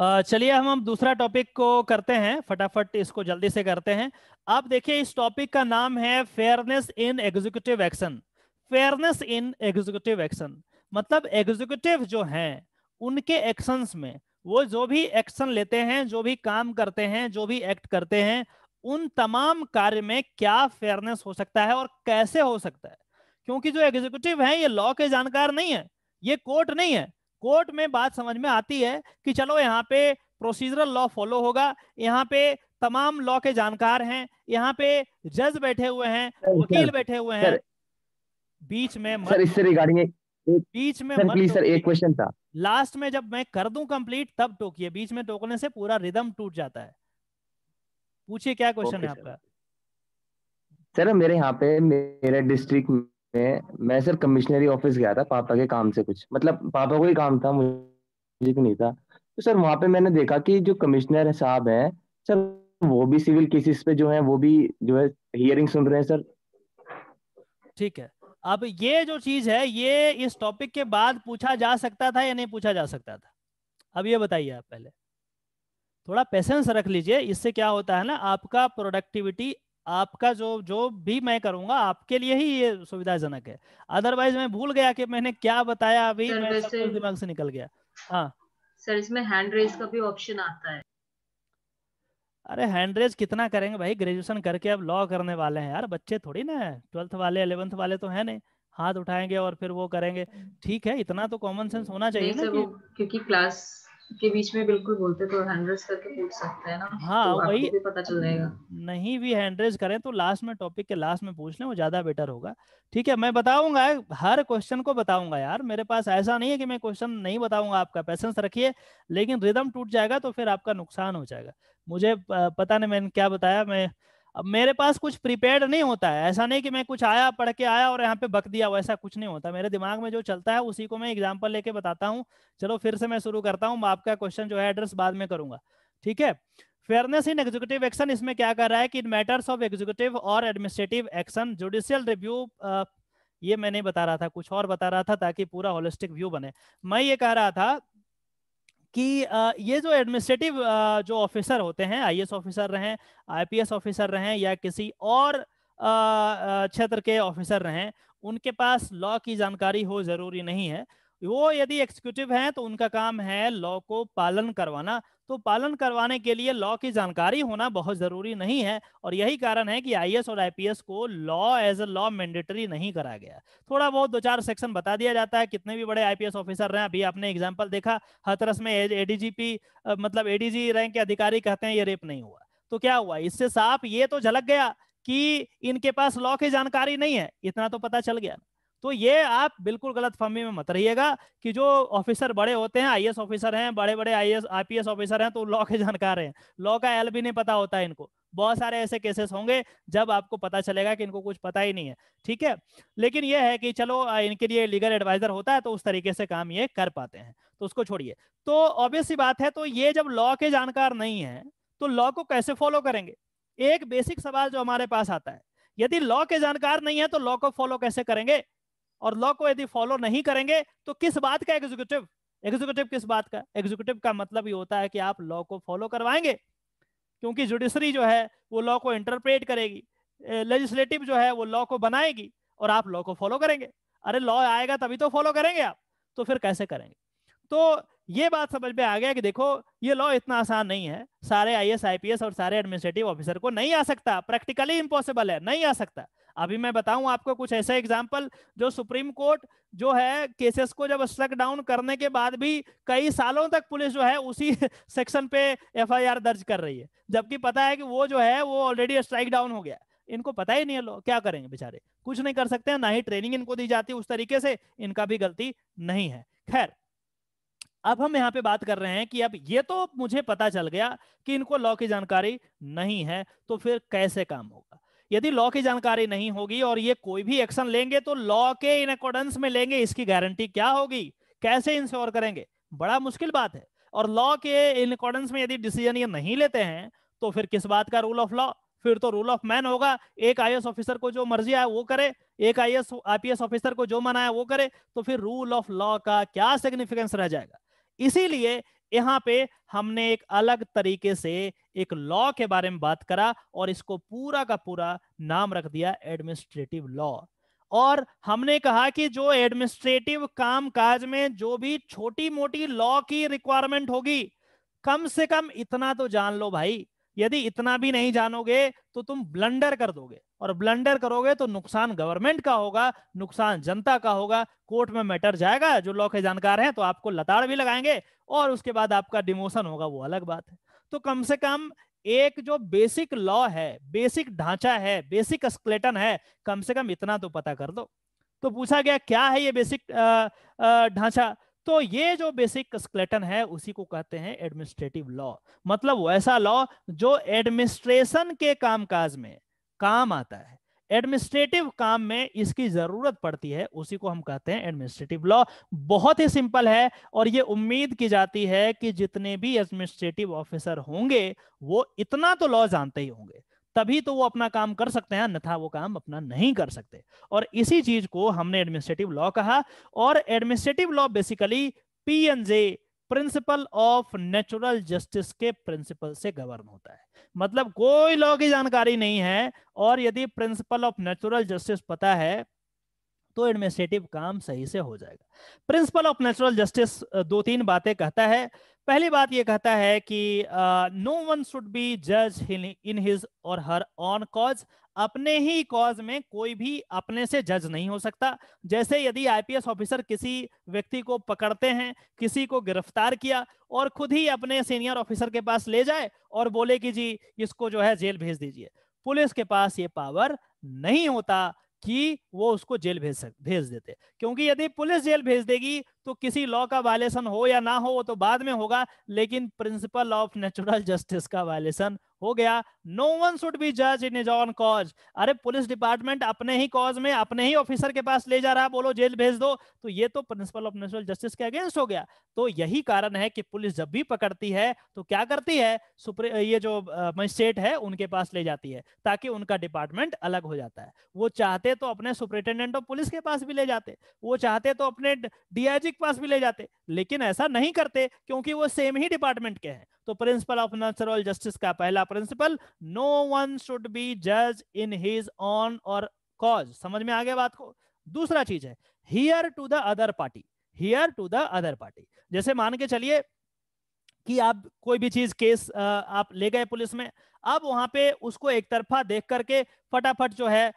चलिए हम हम दूसरा टॉपिक को करते हैं फटाफट इसको जल्दी से करते हैं आप देखिए इस टॉपिक का नाम है fairness in executive action fairness in executive action मतलब एग्जीक्यूटिव जो हैं उनके एक्शंस में वो जो भी एक्शन लेते हैं जो भी काम करते हैं जो भी एक्ट करते हैं उन तमाम कार्य में क्या फेयरनेस हो सकता है और कैसे हो सकता है क्योंकि जो एग्जीक्यूटिव है ये लॉ के जानकार नहीं है ये कोर्ट नहीं है कोर्ट में बात समझ में आती है कि चलो यहाँ पे प्रोसीजरल लॉ फॉलो होगा यहाँ पे तमाम लॉ के जानकार हैं यहाँ पे जज बैठे हुए हैं वकील बैठे हुए हैं बीच में मत... सर इससे रिगार्डिंग बीच में सर प्लीज सर एक क्वेश्चन था लास्ट में जब मैं कर दूं कंप्लीट तब टोकिए बीच में टोकने से पूरा रिदम टूट जाता है पूछिए क्या क्वेश्चन है आपका सर मेरे यहाँ पे मेरे डिस्ट्रिक्ट में मैं सर कमिश्नरी ऑफिस गया था पापा के काम से कुछ मतलब पापा को ही काम था मुझे भी नहीं था तो सर वहाँ पे मैंने देखा कि जो कमिश्नर साहब हैं सर वो भी सिविल केसेस पे जो है वो भी जो है हियरिंग सुन रहे हैं सर ठीक है अब ये जो चीज है ये इस टॉपिक के बाद पूछा जा सकता था या नहीं पूछा जा सकता था अब ये बताइए आप पहले थोड़ा पेशेंस रख लीजिए इससे क्या होता है ना आपका प्रोडक्टिविटी आपका जो जो भी मैं करूंगा आपके लिए ही ये सुविधाजनक है अदरवाइज मैं भूल गया कि मैंने क्या बताया अभी मैं सब दिमाग से निकल गया हाँ सर इसमें हैंड रेज का भी ऑप्शन आता है अरे हैंड रेज कितना करेंगे भाई ग्रेजुएशन करके अब लॉ करने वाले हैं यार बच्चे थोड़ी ना ट्वेल्थ वाले अलेवेंथ वाले तो है नहीं हाथ उठाएंगे और फिर वो करेंगे ठीक है इतना तो कॉमन सेंस होना चाहिए ना कि... क्योंकि क्लास के बीच में बिल्कुल बोलते तो हैंड्रेस करके पूछ सकते हैं ना हाँ तो वही भी पता चल जाएगा नहीं भी हैंड्रेस करें तो लास्ट में टॉपिक के लास्ट में पूछ लें वो ज्यादा बेटर होगा ठीक है मैं बताऊंगा हर क्वेश्चन को बताऊंगा यार मेरे पास ऐसा नहीं है कि मैं क्वेश्चन नहीं बताऊंगा आपका पैसेंस रखिए लेकिन रिदम टूट जाएगा तो फिर आपका नुकसान हो जाएगा मुझे पता नहीं मैंने क्या बताया मैं अब मेरे पास कुछ प्रिपेयर्ड नहीं होता है ऐसा नहीं कि मैं कुछ आया पढ़ के आया और यहाँ पे बक दिया वैसा कुछ नहीं होता मेरे दिमाग में जो चलता है उसी को मैं एग्जाम्पल लेके बताता हूँ चलो फिर से मैं शुरू करता हूँ आपका क्वेश्चन जो है एड्रेस बाद में करूंगा ठीक है फेयरनेस इन एग्जीक्यूटिव एक्शन इसमें क्या कर रहा है कि इन मैटर्स ऑफ एग्जीक्यूटिव और एडमिनिस्ट्रेटिव एक्शन जुडिशियल रिव्यू ये मैं नहीं बता रहा था कुछ और बता रहा था ताकि पूरा होलिस्टिक व्यू बने मैं ये कह रहा था कि ये जो एडमिनिस्ट्रेटिव जो ऑफिसर होते हैं आईएएस ऑफिसर रहे आईपीएस ऑफिसर रहे या किसी और क्षेत्र के ऑफिसर रहे उनके पास लॉ की जानकारी हो जरूरी नहीं है वो यदि एक्सिक्यूटिव हैं तो उनका काम है लॉ को पालन करवाना तो पालन करवाने के लिए लॉ की जानकारी होना बहुत जरूरी नहीं है और यही कारण है कि आईएएस और आईपीएस को law as a law mandatory नहीं कराया गया थोड़ा बहुत दो चार सेक्शन बता दिया जाता है कितने भी बड़े आईपीएस ऑफिसर हैं अभी आपने एग्जाम्पल देखा हथरस में एडीजीपी मतलब एडीजी रैंक के अधिकारी कहते हैं ये रेप नहीं हुआ तो क्या हुआ इससे साफ ये तो झलक गया कि इनके पास लॉ की जानकारी नहीं है इतना तो पता चल गया तो ये आप बिल्कुल गलत फहमी में मत रहिएगा कि जो ऑफिसर बड़े होते हैं आईएएस ऑफिसर हैं बड़े बड़े आईएएस आईपीएस ऑफिसर हैं तो लॉ के जानकार हैं लॉ का एल भी नहीं पता होता है इनको बहुत सारे ऐसे केसेस होंगे जब आपको पता चलेगा कि इनको कुछ पता ही नहीं है ठीक है लेकिन यह है कि चलो इनके लिए लीगल एडवाइजर होता है तो उस तरीके से काम ये कर पाते हैं तो उसको छोड़िए तो ऑब्वियस सी बात है तो ये जब लॉ के जानकार नहीं है तो लॉ को कैसे फॉलो करेंगे एक बेसिक सवाल जो हमारे पास आता है यदि लॉ के जानकार नहीं है तो लॉ को फॉलो कैसे करेंगे और लॉ को यदि फॉलो नहीं करेंगे तो किस बात का एग्जीक्यूटिव एग्जीक्यूटिव किस बात का एग्जीक्यूटिव का मतलब ये होता है कि आप लॉ को फॉलो करवाएंगे क्योंकि जुडिशरी जो है वो लॉ को इंटरप्रेट करेगी लेजिस्लेटिव जो है वो लॉ को बनाएगी और आप लॉ को फॉलो करेंगे अरे लॉ आएगा तभी तो फॉलो करेंगे आप तो फिर कैसे करेंगे तो ये बात समझ में आ गया कि देखो ये लॉ इतना आसान नहीं है सारे आईएएस आईपीएस और सारे एडमिनिस्ट्रेटिव ऑफिसर को नहीं आ सकता प्रैक्टिकली इम्पॉसिबल है नहीं आ सकता अभी मैं बताऊं आपको कुछ ऐसा एग्जाम्पल जो सुप्रीम कोर्ट जो है केसेस को जब स्ट्रक डाउन करने के बाद भी कई सालों तक पुलिस जो है उसी सेक्शन पे एफआईआर दर्ज कर रही है जबकि पता है कि वो जो है वो ऑलरेडी स्ट्राइक डाउन हो गया इनको पता ही नहीं है लोग क्या करेंगे बेचारे कुछ नहीं कर सकते हैं ना ही ट्रेनिंग इनको दी जाती उस तरीके से इनका भी गलती नहीं है खैर अब हम यहाँ पे बात कर रहे हैं कि अब ये तो मुझे पता चल गया कि इनको लॉ की जानकारी नहीं है तो फिर कैसे काम होगा यदि लॉ की जानकारी नहीं होगी और ये कोई भी एक्शन लेंगे तो लॉ के इन अकॉर्डेंस में लेंगे इसकी गारंटी क्या होगी कैसे इंश्योर करेंगे बड़ा मुश्किल बात है और लॉ के इन अकॉर्डेंस में यदि डिसीजन ये नहीं लेते हैं तो फिर किस बात का रूल ऑफ लॉ फिर तो रूल ऑफ मैन होगा एक आई ऑफिसर को जो मर्जी आए वो करे एक आईएएस एस ऑफिसर को जो मनाया वो करे तो फिर रूल ऑफ लॉ का क्या सिग्निफिकेंस रह जाएगा इसीलिए यहाँ पे हमने एक अलग तरीके से एक लॉ के बारे में बात करा और इसको पूरा का पूरा नाम रख दिया एडमिनिस्ट्रेटिव लॉ और हमने कहा कि जो एडमिनिस्ट्रेटिव काम काज में जो भी छोटी मोटी लॉ की रिक्वायरमेंट होगी कम से कम इतना तो जान लो भाई यदि इतना भी नहीं जानोगे तो तुम ब्लंडर कर दोगे और ब्लंडर करोगे तो नुकसान गवर्नमेंट का होगा नुकसान जनता का होगा कोर्ट में मैटर जाएगा जो लॉ के जानकार हैं तो आपको लताड़ भी लगाएंगे और उसके बाद आपका डिमोशन होगा वो अलग बात है तो कम से कम एक जो बेसिक लॉ है बेसिक ढांचा है बेसिक स्क्लेटन है कम से कम इतना तो पता कर दो तो पूछा गया क्या है ये बेसिक ढांचा तो ये जो बेसिक स्क्लेटन है उसी को कहते हैं एडमिनिस्ट्रेटिव लॉ मतलब वैसा लॉ जो एडमिनिस्ट्रेशन के कामकाज में काम आता है एडमिनिस्ट्रेटिव काम में इसकी जरूरत पड़ती है उसी को हम कहते हैं एडमिनिस्ट्रेटिव लॉ बहुत ही सिंपल है और ये उम्मीद की जाती है कि जितने भी एडमिनिस्ट्रेटिव ऑफिसर होंगे वो इतना तो लॉ जानते ही होंगे तभी तो वो अपना काम कर सकते हैं अन्यथा वो काम अपना नहीं कर सकते और इसी चीज को हमने एडमिनिस्ट्रेटिव लॉ कहा और administrative law basically P N J principle of natural justice के प्रिंसिपल से गवर्न होता है मतलब कोई लॉ की जानकारी नहीं है और यदि प्रिंसिपल ऑफ नेचुरल जस्टिस पता है तो एडमिनिस्ट्रेटिव काम सही से हो जाएगा प्रिंसिपल ऑफ नेचुरल जस्टिस दो तीन बातें कहता है पहली बात यह कहता है कि नो वन शुड बी जज इन हिज और हर ऑन कॉज अपने ही कॉज में कोई भी अपने से जज नहीं हो सकता जैसे यदि आईपीएस ऑफिसर किसी व्यक्ति को पकड़ते हैं किसी को गिरफ्तार किया और खुद ही अपने सीनियर ऑफिसर के पास ले जाए और बोले कि जी इसको जो है जेल भेज दीजिए पुलिस के पास ये पावर नहीं होता कि वो उसको जेल भेज सक भेज देते क्योंकि यदि पुलिस जेल भेज देगी तो किसी लॉ का वायलेशन हो या ना हो वो तो बाद में होगा लेकिन प्रिंसिपल ऑफ नेचुरल जस्टिस का वायलेशन हो गया नो वन शुड बी जज इन इज ऑन कॉज अरे पुलिस डिपार्टमेंट अपने ही कॉज में अपने ही ऑफिसर के पास ले जा रहा बोलो जेल भेज दो तो ये तो प्रिंसिपल ऑफ नेचुरल जस्टिस के अगेंस्ट हो गया तो यही कारण है कि पुलिस जब भी पकड़ती है तो क्या करती है ये जो मजिस्ट्रेट है उनके पास ले जाती है ताकि उनका डिपार्टमेंट अलग हो जाता है वो चाहते तो अपने सुप्रिंटेंडेंट ऑफ पुलिस के पास भी ले जाते वो चाहते तो अपने डीआईजी के पास भी ले जाते लेकिन ऐसा नहीं करते क्योंकि वो सेम ही डिपार्टमेंट के हैं तो प्रिंसिपल ऑफ नेचुरल जस्टिस का पहला principle no one should be जज इन हिज ऑन और कॉज समझ में आ गया बात को दूसरा चीज है hear to the other party hear to the other party जैसे मान के चलिए कि आप कोई भी चीज केस आप ले गए पुलिस में अब वहां पे उसको एक तरफा देख करके फटाफट जो है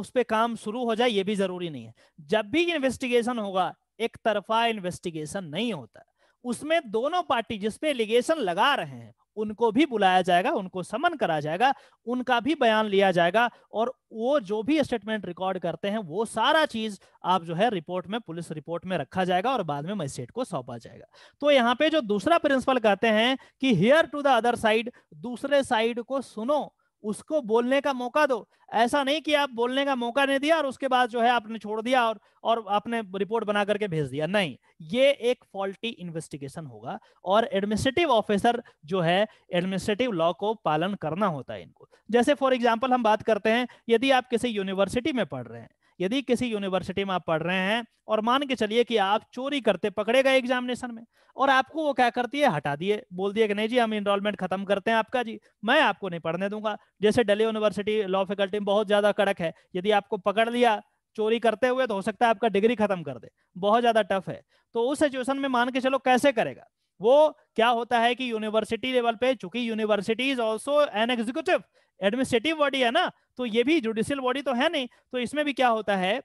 उस पर काम शुरू हो जाए ये भी जरूरी नहीं है जब भी इन्वेस्टिगेशन होगा एक तरफा इन्वेस्टिगेशन नहीं होता उसमें दोनों पार्टी जिसपे एलिगेशन लगा रहे हैं उनको भी बुलाया जाएगा उनको समन करा जाएगा उनका भी बयान लिया जाएगा और वो जो भी स्टेटमेंट रिकॉर्ड करते हैं वो सारा चीज आप जो है रिपोर्ट में पुलिस रिपोर्ट में रखा जाएगा और बाद में मजिस्ट्रेट को सौंपा जाएगा तो यहाँ पे जो दूसरा प्रिंसिपल कहते हैं कि hear to the other side दूसरे साइड को सुनो उसको बोलने का मौका दो ऐसा नहीं कि आप बोलने का मौका नहीं दिया और उसके बाद जो है आपने छोड़ दिया और और आपने रिपोर्ट बना करके भेज दिया नहीं ये एक फॉल्टी इन्वेस्टिगेशन होगा और एडमिनिस्ट्रेटिव ऑफिसर जो है एडमिनिस्ट्रेटिव लॉ को पालन करना होता है इनको जैसे फॉर एग्जाम्पल हम बात करते हैं यदि आप किसी यूनिवर्सिटी में पढ़ रहे हैं यदि किसी यूनिवर्सिटी में आप पढ़ रहे हैं और मान के चलिए कि आप चोरी करते पकड़े गए एग्जामिनेशन में और आपको वो क्या करती है हटा दिए बोल दिए कि नहीं जी हम इनरोलमेंट खत्म करते हैं आपका जी मैं आपको नहीं पढ़ने दूंगा जैसे डेली यूनिवर्सिटी लॉ फैकल्टी में बहुत ज्यादा कड़क है यदि आपको पकड़ लिया चोरी करते हुए तो हो सकता है आपका डिग्री खत्म कर दे बहुत ज्यादा टफ है तो उस सिचुएशन में मान के चलो कैसे करेगा वो क्या होता है कि यूनिवर्सिटी लेवल पे चूंकि university is also an executive administrative body है ना तो ये भी जुडिशियल बॉडी तो है नहीं तो इसमें भी क्या होता है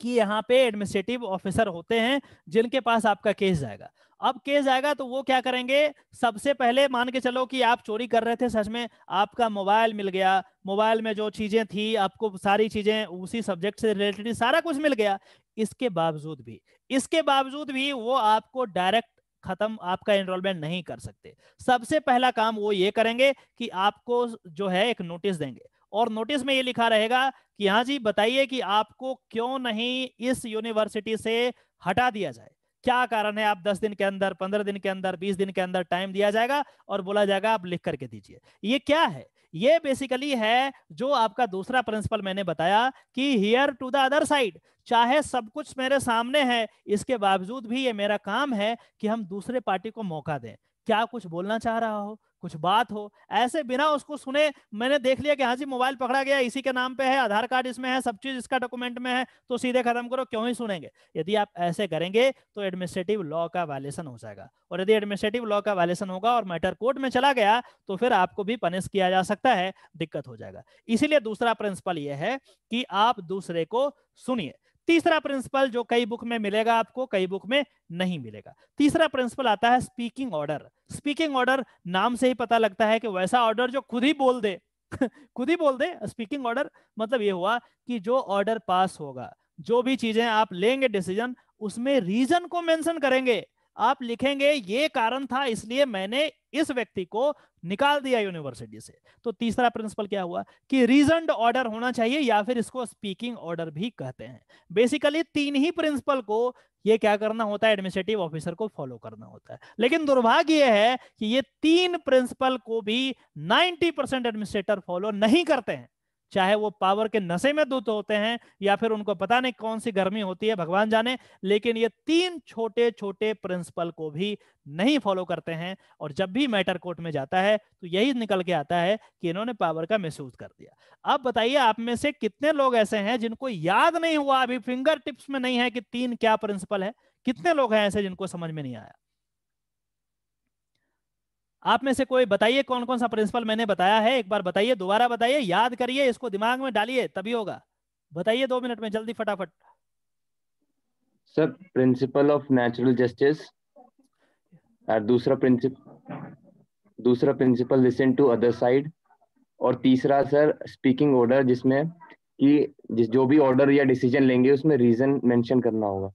कि यहाँ पे एडमिनिस्ट्रेटिव ऑफिसर होते हैं जिनके पास आपका केस जाएगा अब केस आएगा तो वो क्या करेंगे सबसे पहले मान के चलो कि आप चोरी कर रहे थे सच में आपका मोबाइल मिल गया मोबाइल में जो चीजें थी आपको सारी चीजें उसी सब्जेक्ट से रिलेटेड सारा कुछ मिल गया इसके बावजूद भी इसके बावजूद भी वो आपको डायरेक्ट खत्म आपका एनरोलमेंट नहीं कर सकते सबसे पहला काम वो ये करेंगे कि आपको जो है एक नोटिस देंगे और नोटिस में ये लिखा रहेगा कि हाँ जी बताइए कि आपको क्यों नहीं इस यूनिवर्सिटी से हटा दिया जाए क्या कारण है आप 10 दिन के अंदर 15 दिन के अंदर 20 दिन के अंदर टाइम दिया जाएगा और बोला जाएगा आप लिख करके दीजिए ये क्या है ये बेसिकली है जो आपका दूसरा प्रिंसिपल मैंने बताया कि hear to the other side चाहे सब कुछ मेरे सामने है इसके बावजूद भी ये मेरा काम है कि हम दूसरे पार्टी को मौका दें क्या कुछ बोलना चाह रहा हो कुछ बात हो ऐसे बिना उसको सुने मैंने देख लिया कि हाँ जी मोबाइल पकड़ा गया इसी के नाम पे है आधार कार्ड इसमें है सब चीज इसका डॉक्यूमेंट में है तो सीधे खत्म करो क्यों ही सुनेंगे यदि आप ऐसे करेंगे तो एडमिनिस्ट्रेटिव लॉ का वायलेशन हो जाएगा और यदि एडमिनिस्ट्रेटिव लॉ का वायलेशन होगा और मैटर कोर्ट में चला गया तो फिर आपको भी पनिश किया जा सकता है दिक्कत हो जाएगा इसीलिए दूसरा प्रिंसिपल यह है कि आप दूसरे को सुनिए तीसरा प्रिंसिपल जो कई बुक में मिलेगा आपको कई बुक में नहीं मिलेगा तीसरा प्रिंसिपल आता है स्पीकिंग ऑर्डर स्पीकिंग ऑर्डर नाम से ही पता लगता है कि वैसा ऑर्डर जो खुद ही बोल दे खुद ही बोल दे स्पीकिंग ऑर्डर मतलब ये हुआ कि जो ऑर्डर पास होगा जो भी चीजें आप लेंगे डिसीजन उसमें रीजन को मेंशन करेंगे आप लिखेंगे ये कारण था इसलिए मैंने इस व्यक्ति को निकाल दिया यूनिवर्सिटी से तो तीसरा प्रिंसिपल क्या हुआ कि रीजन ऑर्डर होना चाहिए या फिर इसको स्पीकिंग ऑर्डर भी कहते हैं बेसिकली तीन ही प्रिंसिपल को ये क्या करना होता है एडमिनिस्ट्रेटिव ऑफिसर को फॉलो करना होता है लेकिन दुर्भाग्य यह है कि ये तीन प्रिंसिपल को भी 90 परसेंट एडमिनिस्ट्रेटर फॉलो नहीं करते हैं चाहे वो पावर के नशे में दूत होते हैं या फिर उनको पता नहीं कौन सी गर्मी होती है भगवान जाने लेकिन ये तीन छोटे छोटे प्रिंसिपल को भी नहीं फॉलो करते हैं और जब भी मैटर कोर्ट में जाता है तो यही निकल के आता है कि इन्होंने पावर का महसूस कर दिया अब बताइए आप में से कितने लोग ऐसे हैं जिनको याद नहीं हुआ अभी फिंगर टिप्स में नहीं है कि तीन क्या प्रिंसिपल है कितने लोग हैं ऐसे जिनको समझ में नहीं आया आप में से कोई बताइए कौन कौन सा प्रिंसिपल मैंने बताया है एक बार बताइए दोबारा बताइए याद करिए इसको दिमाग में डालिए तभी होगा बताइए दो मिनट में जल्दी फटाफट sir principle of natural justice और दूसरा प्रिंसिपल दूसरा principle listen to other side और तीसरा सर स्पीकिंग ऑर्डर जिसमें कि जिस जो भी ऑर्डर या डिसीजन लेंगे उसमें रीजन मेंशन करना होगा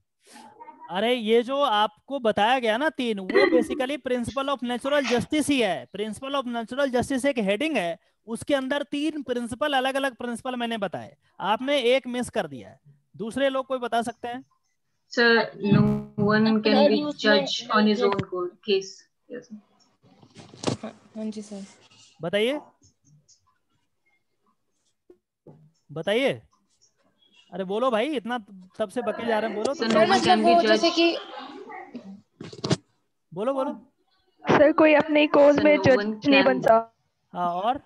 अरे ये जो आपको बताया गया ना तीन वो basically principle of natural justice ही है प्रिंसिपल ऑफ नेचुरल जस्टिस एक हेडिंग है उसके अंदर तीन प्रिंसिपल अलग अलग प्रिंसिपल मैंने बताए आपने एक मिस कर दिया है दूसरे लोग कोई बता सकते हैं sir no one can be जज ऑन हिज ओन केस जी सर बताइए बताइए अरे बोलो भाई इतना तब से बके जा रहे हैं बोलो तो तो मतलब वो जैसे कि बोलो बोलो सर कोई अपने कोर्स में जज नहीं बन सकता हाँ और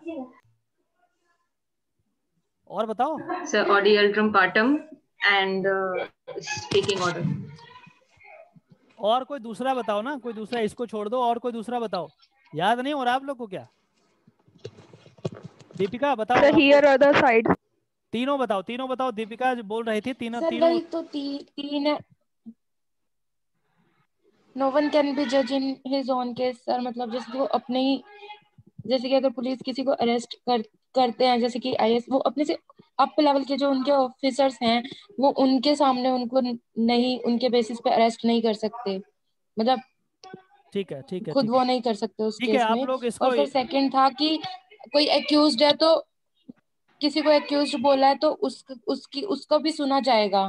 और बताओ सर ऑडियल ड्रम पार्टम एंड स्पीकिंग ऑर्डर और कोई दूसरा बताओ ना कोई दूसरा इसको छोड़ दो और कोई दूसरा बताओ याद नहीं हो रहा आप लोग को क्या दीपिका बताओ हियर अदर साइड तीनों बताओ तीनों बताओ दीपिका जो बोल रही थी तीनों सर, तीनों तो ती, तीन नो वन कैन बी जज in his own case sir मतलब जैसे वो अपने ही जैसे कि अगर पुलिस किसी को अरेस्ट कर करते हैं जैसे कि आईएएस वो अपने से अप लेवल के जो उनके ऑफिसर्स हैं वो उनके सामने उनको नहीं उनके बेसिस पे अरेस्ट नहीं कर सकते मतलब ठीक है ठीक है खुद वो नहीं कर सकते उस केस में और फिर सेकंड था कि कोई एक्यूज्ड है तो किसी को एक्यूज बोला है तो उस उसकी उसको भी सुना जाएगा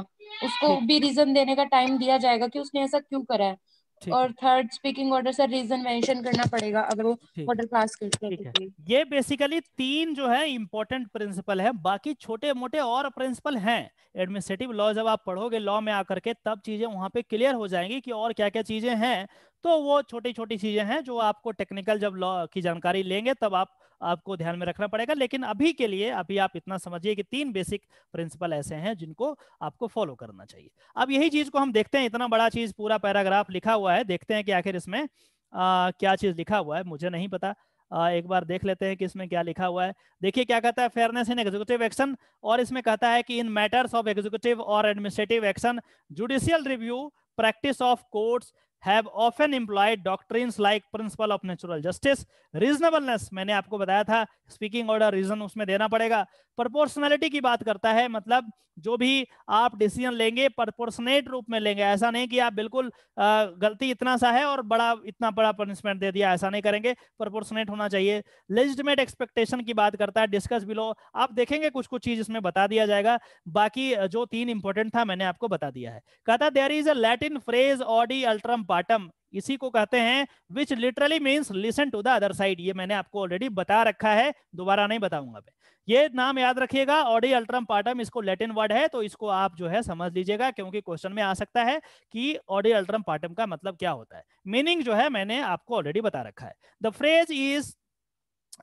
उसको भी रीजन देने का टाइम दिया जाएगा कि उसने ऐसा क्यों करा है और third speaking order sir reason mention करना पड़ेगा अगर वो ऑर्डर पास करते हैं ये बेसिकली तीन जो है इम्पोर्टेंट प्रिंसिपल है बाकी छोटे मोटे और प्रिंसिपल हैं एडमिनिस्ट्रेटिव लॉ जब आप पढ़ोगे लॉ में आकर के तब चीजें वहां पे क्लियर हो जाएंगी कि और क्या क्या चीजें हैं तो वो छोटी छोटी चीजें हैं जो आपको टेक्निकल जब लॉ की जानकारी लेंगे तब आप आपको ध्यान में रखना पड़ेगा लेकिन अभी के लिए अभी आप इतना समझिए कि तीन बेसिक प्रिंसिपल ऐसे हैं जिनको आपको फॉलो करना चाहिए अब यही चीज को हम देखते हैं इतना बड़ा चीज पूरा पैराग्राफ लिखा हुआ है देखते हैं कि आखिर इसमें आ, क्या चीज लिखा हुआ है मुझे नहीं पता आ, एक बार देख लेते हैं कि इसमें क्या लिखा हुआ है देखिए क्या कहता है फेयरनेस इन एग्जीक्यूटिव एक्शन और इसमें कहता है कि इन मैटर्स ऑफ एग्जीक्यूटिव और administrative action judicial review practice of courts have often employed doctrines like principle of natural justice reasonableness मैंने आपको बताया था speaking order reason उसमें देना पड़ेगा proportionality की बात करता है मतलब जो भी आप डिसीजन लेंगे proportionate रूप में लेंगे ऐसा नहीं कि आप बिल्कुल गलती इतना सा है और बड़ा इतना बड़ा पनिशमेंट दे दिया ऐसा नहीं करेंगे proportionate होना चाहिए legitimate expectation की बात करता है डिस्कस बिलो आप देखेंगे कुछ कुछ चीज इसमें बता दिया जाएगा बाकी जो तीन इंपॉर्टेंट था मैंने आपको बता दिया है कहता there is a Latin phrase ऑडी अल्ट्रम बॉटम इसी को कहते हैं which literally mean listen to the other side ये मैंने आपको ऑलरेडी बता रखा है दोबारा नहीं बताऊंगा मैं ये नाम याद रखिएगा ऑडी अल्ट्रम पार्टम इसको लेटिन वर्ड है तो इसको आप जो है समझ लीजिएगा क्योंकि क्वेश्चन में आ सकता है कि ऑडी अल्ट्रम पार्टम का मतलब क्या होता है मीनिंग जो है मैंने आपको ऑलरेडी बता रखा है the phrase is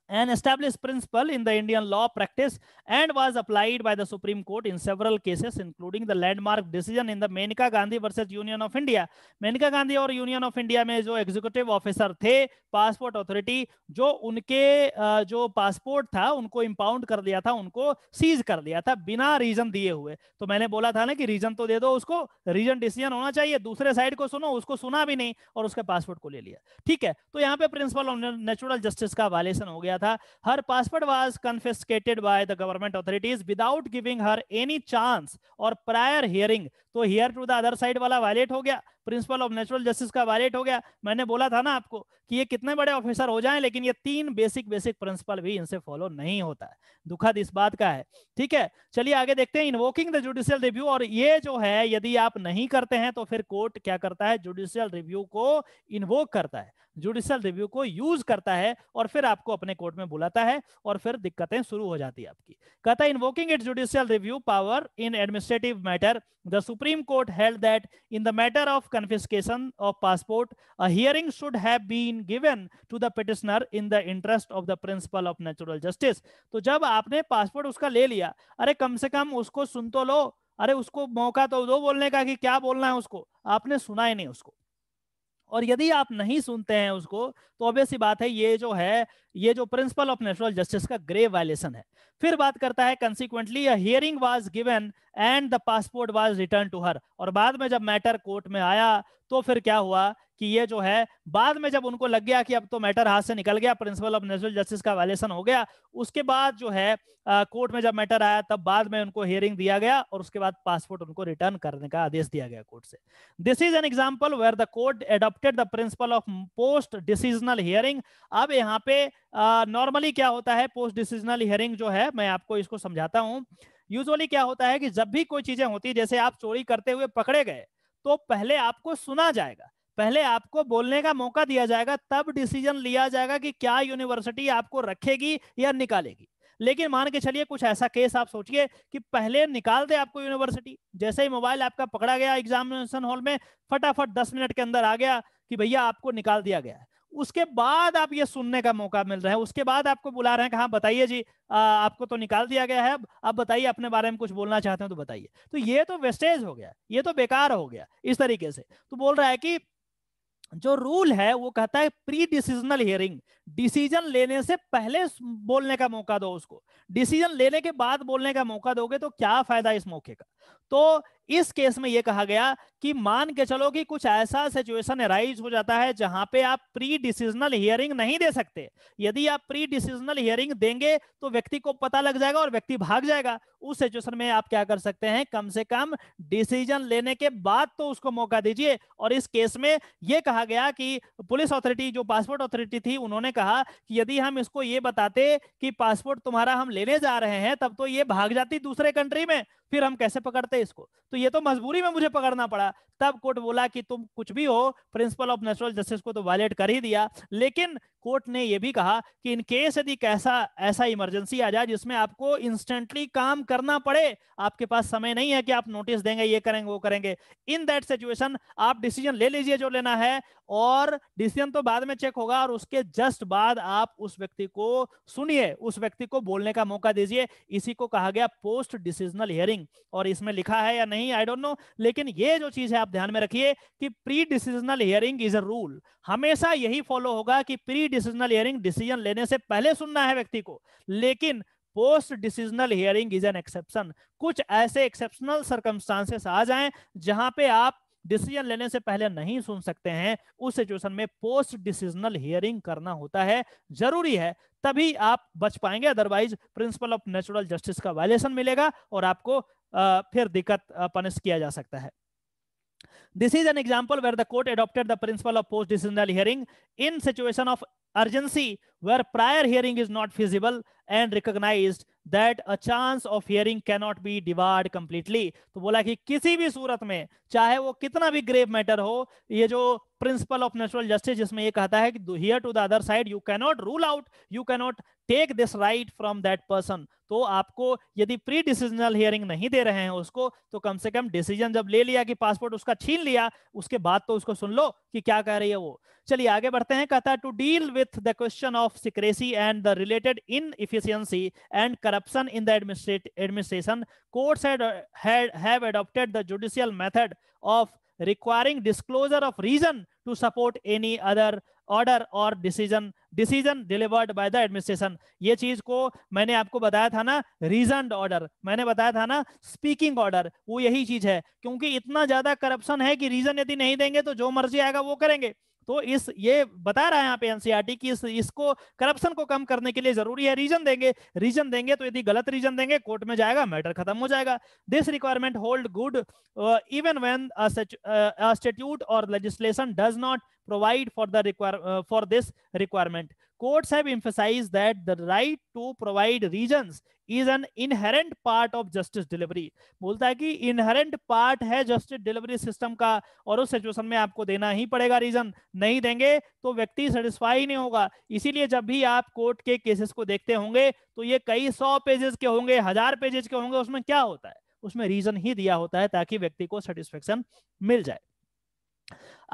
an established principle in the Indian law practice and was applied by the Supreme Court in several cases, including the landmark decision in the Menka Gandhi versus Union of India. Menka Gandhi और Union of India mein jo executive officer the passport authority jo unke uh, jo passport tha unko impound kar diya tha unko seize kar diya tha bina reason diye hue to maine bola tha na ki reason to de do usko reason decision hona chahiye dusre side ko suno usko suna bhi nahi aur uske passport ko le liya theek hai to yahan pe principle of natural justice ka violation गया था her passport was confiscated by the government authorities without giving her any chance और prior hearing तो hear to the other side वाला violate हो गया principle of natural justice का violate हो गया मैंने बोला था ना आपको कि ये कितने बड़े ऑफिसर हो जाएं लेकिन ये तीन बेसिक बेसिक प्रिंसिपल भी इनसे फॉलो नहीं होता है दुखद इस बात का है ठीक है चलिए आगे देखते हैं इनवोकिंग द जुडिशियल रिव्यू और ये जो है यदि आप नहीं करते हैं तो फिर कोर्ट क्या करता है जुडिशियल रिव्यू को इन्वोक करता है जुडिशियल रिव्यू को यूज करता है और फिर आपको अपने कोर्ट में बुलाता है और फिर दिक्कतें शुरू हो जाती है आपकी कहता है invoking it judicial review power in administrative matter the Supreme Court held that in the matter of confiscation of passport, a hearing should have been given to the petitioner in the interest of the principle of natural justice. तो jab aapne passport uska le liya are kam se kam usko sun to lo अरे उसको मौका तो दो बोलने का कि क्या बोलना है उसको आपने सुना ही नहीं उसको और यदि आप नहीं सुनते हैं उसको तो ऑब्वियस बात है ये जो है ये जो प्रिंसिपल ऑफ नेचुरल जस्टिस का ग्रे वायलेशन है फिर बात करता है consequently hearing was given and the passport was return to her और बाद में जब मैटर कोर्ट में आया तो फिर क्या हुआ कि ये जो है बाद में जब उनको लग गया कि अब तो मैटर हाथ से निकल गया प्रिंसिपल ऑफ नेशनल जस्टिस का वायलेशन हो गया उसके बाद जो है कोर्ट में जब मैटर आया तब बाद में उनको हियरिंग दिया गया और उसके बाद पासपोर्ट उनको रिटर्न करने का आदेश दिया गया कोर्ट से this is an example where the court adopted the principle of post decisional hearing अब यहाँ पे नॉर्मली क्या होता है पोस्ट डिसीजनल हियरिंग जो है मैं आपको इसको समझाता हूँ यूजली क्या होता है कि जब भी कोई चीजें होती जैसे आप चोरी करते हुए पकड़े गए तो पहले आपको सुना जाएगा पहले आपको बोलने का मौका दिया जाएगा तब डिसीजन लिया जाएगा कि क्या यूनिवर्सिटी आपको रखेगी या निकालेगी लेकिन मान के चलिए कुछ ऐसा केस आप सोचिए कि पहले निकाल दे आपको यूनिवर्सिटी जैसे ही मोबाइल आपका पकड़ा गया एग्जामिनेशन हॉल में फटाफट दस मिनट के अंदर आ गया कि भैया आपको निकाल दिया गया है उसके बाद आप ये सुनने का मौका मिल रहा है उसके बाद आपको बुला रहे हैं हाँ बताइए जी आ, आपको तो निकाल दिया गया है अब अब बताइए अपने बारे में कुछ बोलना चाहते हो तो बताइए तो ये तो वेस्टेज हो गया ये तो बेकार हो गया इस तरीके से तो बोल रहा है कि जो रूल है वो कहता है प्री डिसीजनल हियरिंग डिसीजन लेने से पहले बोलने का मौका दो उसको डिसीजन लेने के बाद बोलने का मौका दोगे तो क्या फायदा इस मौके का तो इस केस में यह कहा गया कि मान के चलो कि कुछ ऐसा सिचुएशन अराइज हो जाता है जहां पे आप प्री डिसीजनल हियरिंग नहीं दे सकते यदि आप प्री डिसीजनल हियरिंग देंगे तो व्यक्ति को पता लग जाएगा और व्यक्ति भाग जाएगा उस सिचुएशन में आप क्या कर सकते हैं कम से कम डिसीजन लेने के बाद तो उसको मौका दीजिए और इस केस में यह कहा गया कि पुलिस अथॉरिटी जो पासपोर्ट अथॉरिटी थी उन्होंने कहा कि यदि हम इसको ये बताते कि पासपोर्ट तुम्हारा हम लेने जा रहे हैं तब तो ये भाग जाती दूसरे कंट्री में फिर हम कैसे पकड़ते इसको तो ये तो मजबूरी में मुझे पकड़ना पड़ा तब कोर्ट बोला कि तुम कुछ भी हो प्रिंसिपल ऑफ नेचुरल जस्टिस को तो वायलेट कर ही दिया लेकिन कोर्ट ने यह भी कहा कि इन केस यदि कैसा ऐसा इमरजेंसी आ जाए जिसमें आपको इंस्टेंटली काम करना पड़े आपके पास समय नहीं है कि आप नोटिस देंगे ये करेंगे वो करेंगे इन दैट सिचुएशन आप डिसीजन ले लीजिए जो लेना है और डिसीजन तो बाद में चेक होगा और उसके जस्ट बाद आप उस व्यक्ति को सुनिए उस व्यक्ति को बोलने का मौका दीजिए इसी को कहा गया पोस्ट डिसीजनल हियरिंग और इसमें लिखा है या नहीं आई डोंट नो लेकिन ये जो चीज है आप ध्यान में रखिए कि pre decisional hearing is a rule हमेशा यही फॉलो होगा कि प्री डिसीजनल हियरिंग डिसीजन लेने से पहले सुनना है व्यक्ति को लेकिन post decisional hearing is an exception कुछ ऐसे एक्सेप्शनल सर्कमस्टांसेस आ जाएं जहां पे आप डिसीजन लेने से पहले नहीं सुन सकते हैं उस सिचुएशन में पोस्ट डिसीजनल हियरिंग करना होता है जरूरी है तभी आप बच पाएंगे otherwise principle of natural justice का वायलेशन मिलेगा और आपको आ, फिर दिक्कत पनिश किया जा सकता है This is an example where the court adopted the principle of post-decisional hearing in situation of urgency where prior hearing is not feasible and recognized that a chance of hearing cannot be debarred completely to bola ki kisi bhi surat mein chahe wo kitna bhi grave matter ho ye jo principle of natural justice जिसमें ये कहता है कि hear to the other side you cannot rule out you cannot take this right from that person तो आपको यदि pre decisional hearing नहीं दे रहे हैं उसको तो कम से कम डिसीजन जब ले लिया कि पासपोर्ट उसका छीन लिया उसके बाद तो उसको सुन लो कि क्या कह रही है वो चलिए आगे बढ़ते हैं कहता है to deal with the question of secrecy and the related inefficiency and corruption in the administration courts have adopted the judicial method of requiring disclosure of reason to support any other order और decision decision delivered by the administration ये चीज को मैंने आपको बताया था ना reason order मैंने बताया था ना स्पीकिंग ऑर्डर वो यही चीज है क्योंकि इतना ज्यादा करप्शन है कि रीजन यदि नहीं देंगे तो जो मर्जी आएगा वो करेंगे तो इस ये बता रहा है यहाँ पे एनसीईआरटी e की इस इसको करप्शन को कम करने के लिए जरूरी है रीजन देंगे रीजन देंगे तो यदि गलत रीजन देंगे कोर्ट में जाएगा मैटर खत्म हो जाएगा this requirement hold good even when statute और legislation does not provide for the require for this requirement courts have emphasized that the right to provide reasons is an inherent part of justice delivery बोलता है कि inherent part है justice delivery system का और उस situation में आपको देना ही पड़ेगा रीजन नहीं देंगे तो व्यक्ति सेटिस्फाई नहीं होगा इसीलिए जब भी आप कोर्ट के केसेस को देखते होंगे तो ये कई सौ पेजेस के होंगे हजार पेजेस के होंगे उसमें क्या होता है उसमें रीजन ही दिया होता है ताकि व्यक्ति को सेटिस्फेक्शन मिल जाए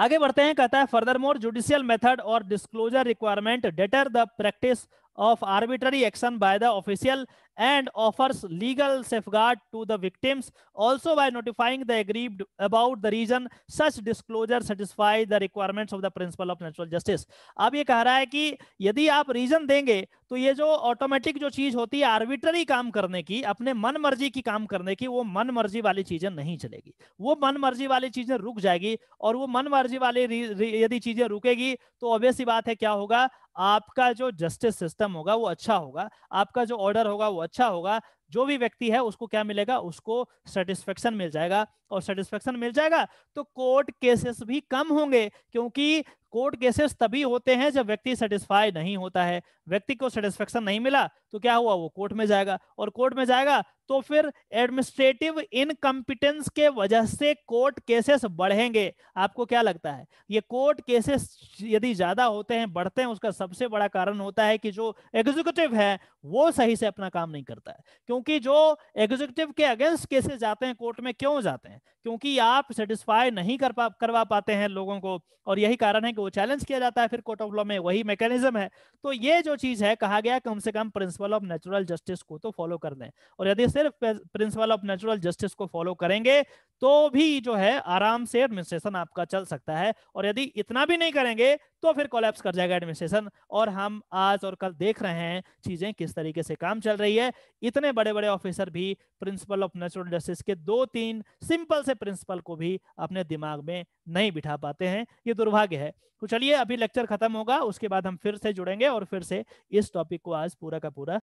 आगे बढ़ते हैं कहता है फर्दर मोर जुडिशियल मेथड और disclosure requirement deter the practice of arbitrary action by the official and offers legal safeguard to the victims also by notifying the aggrieved about the reason such disclosure satisfy the requirements of the principle of natural justice अब ये कह रहा है कि यदि आप reason देंगे तो ये जो ऑटोमेटिक जो चीज होती है आर्बिट्ररी काम करने की अपने मन मर्जी की काम करने की वो मन मर्जी वाली चीजें नहीं चलेगी वो मन मर्जी वाली चीजें रुक जाएगी और वो मन मर्जी वाली यदि चीजें रुकेगी तो obvious baat hai kya hoga आपका जो जस्टिस सिस्टम होगा वो अच्छा होगा आपका जो ऑर्डर होगा वो अच्छा होगा जो भी व्यक्ति है उसको क्या मिलेगा उसको सेटिस्फेक्शन मिल जाएगा और सेटिस्फेक्शन मिल जाएगा तो कोर्ट केसेस भी कम होंगे क्योंकि कोर्ट केसेस तभी होते हैं जब व्यक्ति सेटिस्फाई नहीं होता है व्यक्ति को सेटिस्फेक्शन नहीं मिला तो क्या हुआ वो कोर्ट में जाएगा और कोर्ट में जाएगा तो फिर एडमिनिस्ट्रेटिव इनकम्पिटेंस के वजह से कोर्ट केसेस बढ़ेंगे आपको क्या लगता है ये कोर्ट केसेस यदि ज्यादा होते हैं बढ़ते हैं उसका सबसे बड़ा कारण होता है कि जो एग्जीक्यूटिव है वो सही से अपना काम नहीं करता है क्योंकि जो एग्जीक्यूटिव के अगेंस्ट केसेस जाते हैं कोर्ट में क्यों जाते हैं क्योंकि आप सेटिस्फाई नहीं कर पा करवा पाते हैं लोगों को और यही कारण है कि वो चैलेंज किया जाता है फिर कोर्ट ऑफ लॉ में वही मैकेनिज्म है तो ये जो चीज है कहा गया कम से कम प्रिंसिपल ऑफ नेचुरल जस्टिस को तो फॉलो कर दें और यदि सिर्फ प्रिंसिपल ऑफ नेचुरल जस्टिस को फॉलो करेंगे तो भी जो है आराम से एडमिनिस्ट्रेशन आपका चल सकता है और यदि इतना भी नहीं करेंगे तो फिर कोलेप्स कर जाएगा एडमिनिस्ट्रेशन और हम आज और कल देख रहे हैं चीजें किस तरीके से काम चल रही है इतने बड़े बड़े ऑफिसर भी प्रिंसिपल ऑफ नेचुरल जस्टिस के दो तीन सिंपल से प्रिंसिपल को भी अपने दिमाग में नहीं बिठा पाते हैं ये दुर्भाग्य है तो चलिए अभी लेक्चर खत्म होगा उसके बाद हम फिर से जुड़ेंगे और फिर से इस टॉपिक को आज पूरा का पूरा